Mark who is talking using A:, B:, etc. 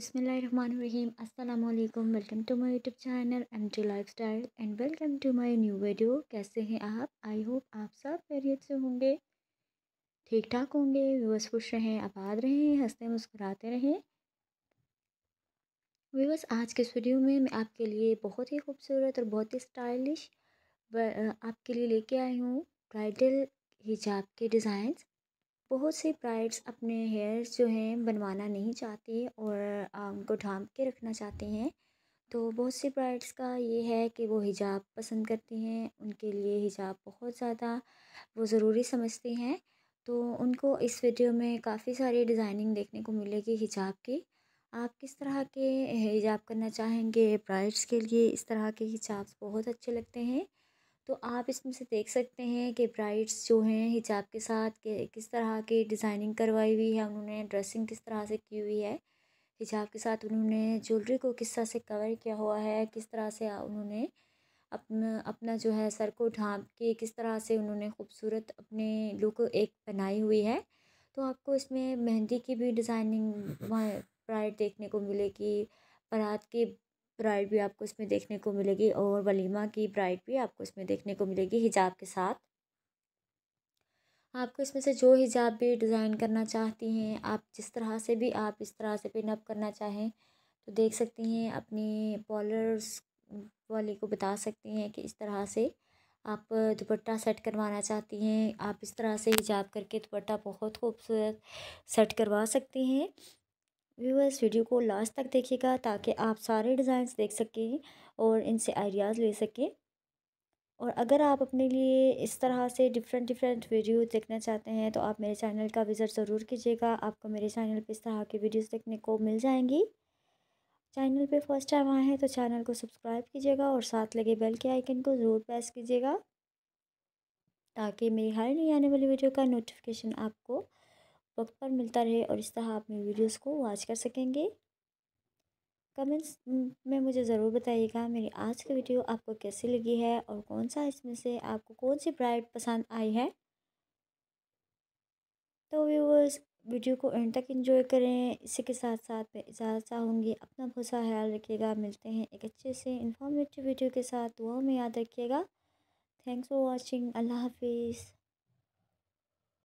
A: welcome to Welcome YouTube channel YouTube T lifestyle and welcome to my new video कैसे हैं आप I hope आप सब खैरियत से होंगे ठीक ठाक होंगे व्यूवर्स खुश रहें आबाद रहें हंसते मुस्कुराते रहें व्यूवर्स आज के इस वीडियो में मैं आपके लिए बहुत ही खूबसूरत और बहुत ही स्टाइलिश आपके लिए लेके आई हूँ ब्राइडल हिजाब के डिज़ाइंस बहुत से ब्राइड्स अपने हेयर्स जो हैं बनवाना नहीं चाहते और काम को ढांप के रखना चाहते हैं तो बहुत से ब्राइड्स का ये है कि वो हिजाब पसंद करती हैं उनके लिए हिजाब बहुत ज़्यादा वो ज़रूरी समझती हैं तो उनको इस वीडियो में काफ़ी सारी डिज़ाइनिंग देखने को मिलेगी हिजाब की आप किस तरह के हिजाब करना चाहेंगे ब्राइड्स के लिए इस तरह के हिजाब बहुत अच्छे लगते हैं तो आप इसमें से देख सकते हैं कि ब्राइड्स जो हैं हिजाब के साथ के किस तरह की डिज़ाइनिंग करवाई हुई है उन्होंने ड्रेसिंग किस तरह से की हुई है हिजाब के साथ उन्होंने ज्वेलरी को किस तरह से कवर किया हुआ है किस तरह से उन्होंने अपना अपना जो है सर को ढाँप के किस तरह से उन्होंने खूबसूरत अपने लुक एक बनाई हुई है तो आपको इसमें मेहंदी की भी डिज़ाइनिंग वहाँ ब्राइड देखने को मिलेगी बारात की ब्राइड भी आपको इसमें देखने को मिलेगी और वलीमा की ब्राइड भी आपको इसमें देखने को मिलेगी हिजाब के साथ आपको इसमें से जो हिजाब भी डिज़ाइन करना चाहती हैं आप जिस तरह से भी आप इस तरह से पिनअप करना चाहें तो देख सकती हैं अपनी पॉलर्स वाले को बता सकती हैं कि इस तरह से आप दुपट्टा सेट करवाना चाहती हैं आप इस तरह से हिजाब करके दुपट्टा बहुत खूबसूरत सेट करवा सकती हैं व्यूअर्स वीडियो को लास्ट तक देखिएगा ताकि आप सारे डिज़ाइंस देख सकें और इनसे आइडियाज़ ले सकें और अगर आप अपने लिए इस तरह से डिफरेंट डिफरेंट वीडियो देखना चाहते हैं तो आप मेरे चैनल का विज़िट ज़रूर कीजिएगा आपको मेरे चैनल पे इस तरह की वीडियोस देखने को मिल जाएंगी चैनल पे फर्स्ट टाइम आए हैं तो चैनल को सब्सक्राइब कीजिएगा और साथ लगे बेल के आइकन को ज़रूर प्रेस कीजिएगा ताकि मेरी हर नई आने वाली वीडियो का नोटिफिकेशन आपको वक्त पर मिलता रहे और इस तरह आप मेरी वीडियोज़ को वॉच कर सकेंगे कमेंट्स में मुझे ज़रूर बताइएगा मेरी आज की वीडियो आपको कैसी लगी है और कौन सा इसमें से आपको कौन सी ब्राइड पसंद आई है तो व्यूवर्स वीडियो को एंड तक एंजॉय करें इसी के साथ साथ मैं इजाज़त चाहूँगी अपना बहुत ख्याल रखिएगा मिलते हैं एक अच्छे से इन्फॉर्मेटिव वीडियो के साथ दुआओं में याद रखिएगा थैंक्स फॉर वॉचिंग अल्लाह हाफिज़